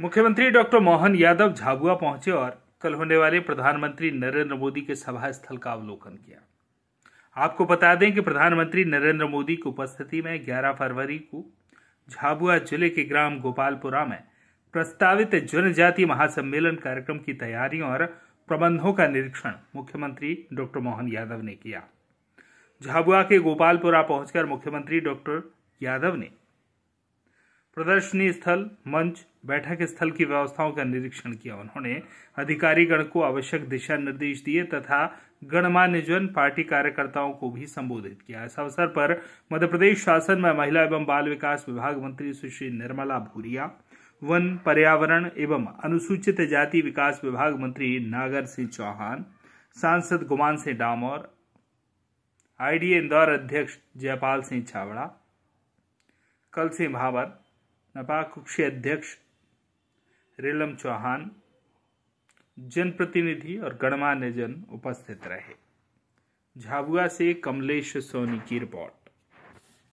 मुख्यमंत्री डॉक्टर मोहन यादव झाबुआ पहुंचे और कल होने वाले प्रधानमंत्री नरेंद्र मोदी के सभा स्थल का अवलोकन किया आपको बता दें कि प्रधानमंत्री नरेंद्र मोदी की उपस्थिति में 11 फरवरी को झाबुआ जिले के ग्राम गोपालपुरा में प्रस्तावित जनजाति महासम्मेलन कार्यक्रम की तैयारियों और प्रबंधों का निरीक्षण मुख्यमंत्री डॉक्टर मोहन यादव ने किया झाबुआ के गोपालपुरा पहुंचकर मुख्यमंत्री डॉक्टर यादव ने प्रदर्शनी स्थल मंच बैठक स्थल की व्यवस्थाओं का निरीक्षण किया उन्होंने अधिकारीगण को आवश्यक दिशा निर्देश दिए तथा गणमान्य जन पार्टी कार्यकर्ताओं को भी संबोधित किया इस अवसर पर मध्य प्रदेश शासन में महिला एवं बाल विकास विभाग मंत्री सुश्री निर्मला भूरिया वन पर्यावरण एवं अनुसूचित जाति विकास विभाग मंत्री नागर सिंह चौहान सांसद गुमान सिंह डामोर आईडीए इंदौर अध्यक्ष जयपाल सिंह छावड़ा कल सिंह भावर नपाकक्षी अध्यक्ष रेलम चौहान जनप्रतिनिधि और गणमान्य जन उपस्थित रहे झाबुआ से कमलेश सोनी की रिपोर्ट